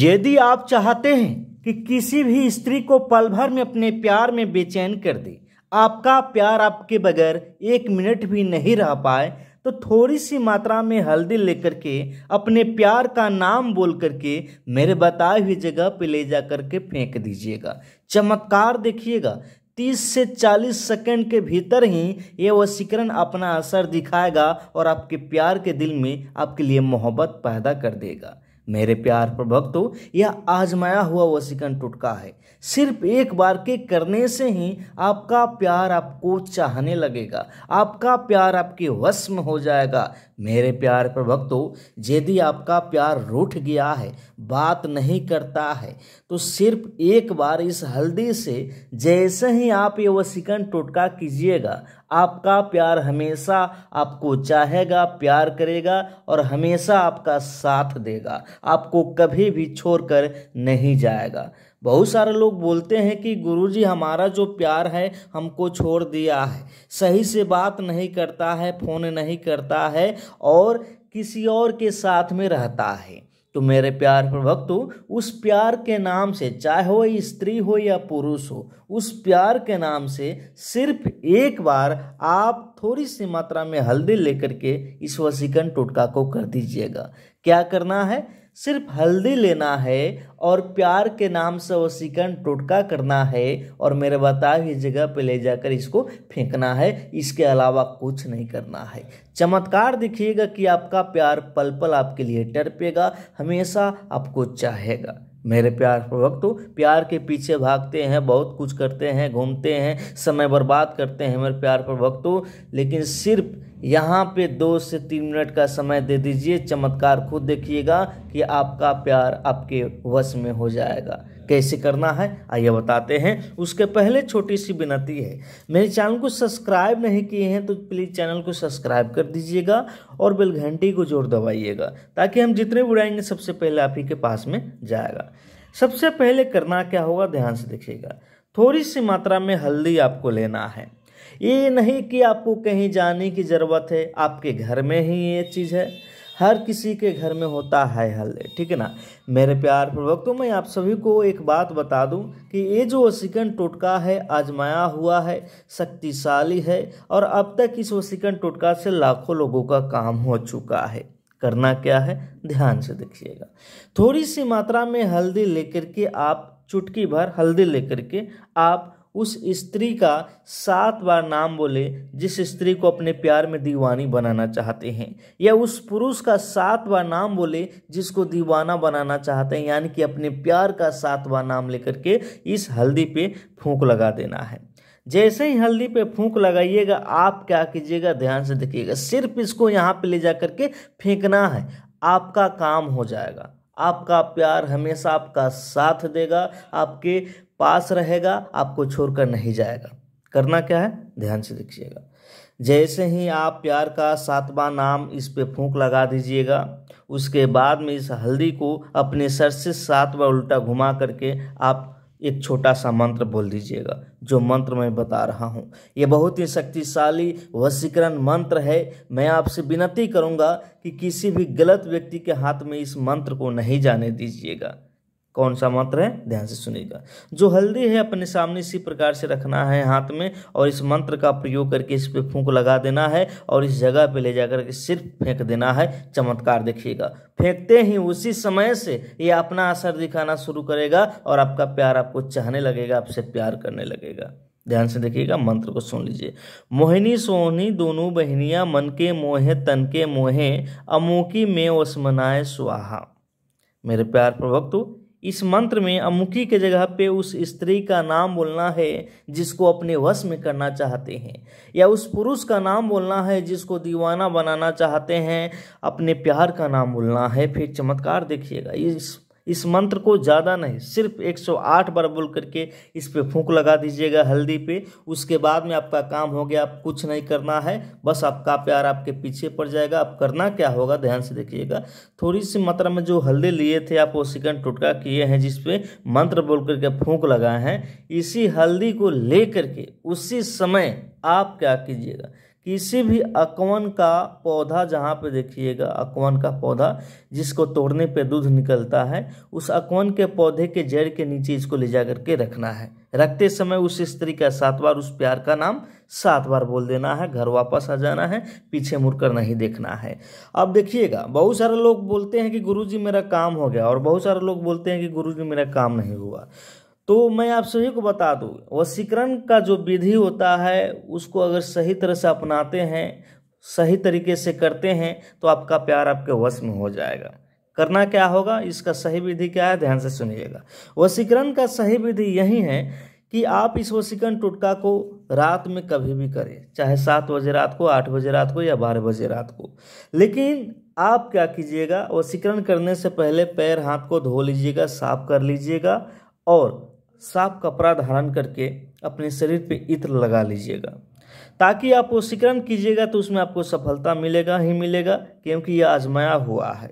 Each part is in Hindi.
यदि आप चाहते हैं कि किसी भी स्त्री को पल भर में अपने प्यार में बेचैन कर दे आपका प्यार आपके बगैर एक मिनट भी नहीं रह पाए तो थोड़ी सी मात्रा में हल्दी लेकर के अपने प्यार का नाम बोल करके मेरे बताए हुई जगह पे ले जा करके फेंक दीजिएगा चमत्कार देखिएगा तीस से चालीस सेकंड के भीतर ही ये वशीकरण अपना असर दिखाएगा और आपके प्यार के दिल में आपके लिए मोहब्बत पैदा कर देगा मेरे प्यार पर भक्तो यह आजमाया हुआ वसीकन टुटका है सिर्फ एक बार के करने से ही आपका प्यार आपको चाहने लगेगा आपका प्यार आपके वश में हो जाएगा मेरे प्यार पर भक्तो यदि आपका प्यार रूठ गया है बात नहीं करता है तो सिर्फ एक बार इस हल्दी से जैसे ही आप ये वसीकन टुटका कीजिएगा आपका प्यार हमेशा आपको चाहेगा प्यार करेगा और हमेशा आपका साथ देगा आपको कभी भी छोड़कर नहीं जाएगा बहुत सारे लोग बोलते हैं कि गुरुजी हमारा जो प्यार है हमको छोड़ दिया है सही से बात नहीं करता है फ़ोन नहीं करता है और किसी और के साथ में रहता है तो मेरे प्यार पर वक्त हो उस प्यार के नाम से चाहे वो स्त्री हो या पुरुष हो उस प्यार के नाम से सिर्फ एक बार आप थोड़ी सी मात्रा में हल्दी लेकर के इस वसीकन टोटका को कर दीजिएगा क्या करना है सिर्फ हल्दी लेना है और प्यार के नाम से वो सिकन टोटका करना है और मेरे बताए हुई जगह पे ले जाकर इसको फेंकना है इसके अलावा कुछ नहीं करना है चमत्कार दिखिएगा कि आपका प्यार पल पल आपके लिए टरपेगा हमेशा आपको चाहेगा मेरे प्यार वक्त प्यार के पीछे भागते हैं बहुत कुछ करते हैं घूमते हैं समय बर्बाद करते हैं मेरे प्यार प्रभक्तु लेकिन सिर्फ यहाँ पे दो से तीन मिनट का समय दे दीजिए चमत्कार खुद देखिएगा कि आपका प्यार आपके वश में हो जाएगा कैसे करना है आइए बताते हैं उसके पहले छोटी सी विनती है मेरे चैनल को सब्सक्राइब नहीं किए हैं तो प्लीज़ चैनल को सब्सक्राइब कर दीजिएगा और बेल घंटी को जोर दबाइएगा ताकि हम जितने बुराएंगे सबसे पहले आप ही के पास में जाएगा सबसे पहले करना क्या होगा ध्यान से देखिएगा थोड़ी सी मात्रा में हल्दी आपको लेना है ये नहीं कि आपको कहीं जाने की ज़रूरत है आपके घर में ही ये चीज़ है हर किसी के घर में होता है हल्ले ठीक है ना मेरे प्यार पूर्वक तो मैं आप सभी को एक बात बता दूं कि ये जो वसीकन टोटका है आजमाया हुआ है शक्तिशाली है और अब तक इस वसीकन टोटका से लाखों लोगों का काम हो चुका है करना क्या है ध्यान से देखिएगा थोड़ी सी मात्रा में हल्दी लेकर के आप चुटकी भर हल्दी लेकर के आप उस स्त्री का सात बार नाम बोले जिस स्त्री को अपने प्यार में दीवानी बनाना चाहते हैं या उस पुरुष का सात बार नाम बोले जिसको दीवाना बनाना चाहते हैं यानी कि अपने प्यार का सात बार नाम लेकर के इस हल्दी पे फूंक लगा देना है जैसे ही हल्दी पे फूंक लगाइएगा आप क्या कीजिएगा ध्यान से देखिएगा सिर्फ इसको यहाँ पर ले जा करके फेंकना है आपका काम हो जाएगा आपका प्यार हमेशा आपका साथ देगा आपके पास रहेगा आपको छोड़कर नहीं जाएगा करना क्या है ध्यान से देखिएगा जैसे ही आप प्यार का सातवां नाम इस पे फूंक लगा दीजिएगा उसके बाद में इस हल्दी को अपने सर से सात बार उल्टा घुमा करके आप एक छोटा सा मंत्र बोल दीजिएगा जो मंत्र मैं बता रहा हूँ ये बहुत ही शक्तिशाली वशीकरण मंत्र है मैं आपसे विनती करूँगा कि किसी भी गलत व्यक्ति के हाथ में इस मंत्र को नहीं जाने दीजिएगा कौन सा मंत्र है ध्यान से सुनिएगा जो हल्दी है अपने सामने इसी प्रकार से रखना है हाथ में और इस मंत्र का प्रयोग करके इस पे फूंक लगा देना है और इस जगह पे ले जाकर के सिर्फ फेंक देना है चमत्कार देखिएगा फेंकते ही उसी समय से ये अपना असर दिखाना शुरू करेगा और आपका प्यार आपको चाहने लगेगा आपसे प्यार करने लगेगा ध्यान से देखिएगा मंत्र को सुन लीजिए मोहिनी सोहनी दोनों बहनियाँ मन के मोहे तन के मोहे अमोकी में ओसमनाए स्वाहा मेरे प्यार प्रभक्तु इस मंत्र में अमुखी के जगह पे उस स्त्री का नाम बोलना है जिसको अपने वश में करना चाहते हैं या उस पुरुष का नाम बोलना है जिसको दीवाना बनाना चाहते हैं अपने प्यार का नाम बोलना है फिर चमत्कार देखिएगा इस इस मंत्र को ज़्यादा नहीं सिर्फ 108 बार बोल करके इस पर फूंक लगा दीजिएगा हल्दी पे उसके बाद में आपका काम हो गया आप कुछ नहीं करना है बस आपका प्यार आपके पीछे पड़ जाएगा आप करना क्या होगा ध्यान से देखिएगा थोड़ी सी मात्रा में जो हल्दी लिए थे आप वो सिकंड टुटका किए हैं जिसपे मंत्र बोल करके फूंक लगाए हैं इसी हल्दी को ले करके उसी समय आप क्या कीजिएगा किसी भी अकवन का पौधा जहाँ पे देखिएगा अकवन का पौधा जिसको तोड़ने पे दूध निकलता है उस अकवन के पौधे के जड़ के नीचे इसको ले जा करके रखना है रखते समय उस स्त्री का सात बार उस प्यार का नाम सात बार बोल देना है घर वापस आ जाना है पीछे मुड़कर नहीं देखना है अब देखिएगा बहुत सारे लोग बोलते हैं कि गुरुजी मेरा काम हो गया और बहुत सारे लोग बोलते हैं कि गुरुजी मेरा काम नहीं हुआ तो मैं आप सभी को बता दूँ वशीकरण का जो विधि होता है उसको अगर सही तरह से अपनाते हैं सही तरीके से करते हैं तो आपका प्यार आपके वश में हो जाएगा करना क्या होगा इसका सही विधि क्या है ध्यान से सुनिएगा वशीकरण का सही विधि यही है कि आप इस वशीकरण टोटका को रात में कभी भी करें चाहे सात बजे रात को आठ बजे रात को या बारह बजे रात को लेकिन आप क्या कीजिएगा वशीकरण करने से पहले पैर हाथ को धो लीजिएगा साफ कर लीजिएगा और साफ कपड़ा धारण करके अपने शरीर पे इत्र लगा लीजिएगा ताकि आप वो सिकरन कीजिएगा तो उसमें आपको सफलता मिलेगा ही मिलेगा क्योंकि यह आजमाया हुआ है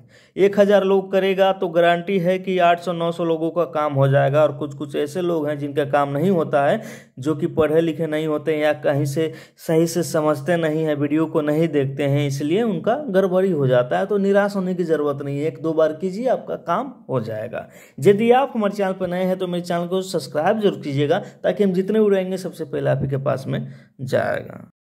एक हज़ार लोग करेगा तो गारंटी है कि आठ सौ नौ सौ लोगों का काम हो जाएगा और कुछ कुछ ऐसे लोग हैं जिनका काम नहीं होता है जो कि पढ़े लिखे नहीं होते हैं या कहीं से सही से समझते नहीं हैं वीडियो को नहीं देखते हैं इसलिए उनका गड़बड़ी हो जाता है तो निराश होने की ज़रूरत नहीं है एक दो बार कीजिए आपका काम हो जाएगा यदि आप हमारे चैनल पर नए हैं तो मेरे चैनल को सब्सक्राइब जरूर कीजिएगा ताकि हम जितने उड़ेंगे सबसे पहले आप ही के पास में जाएगा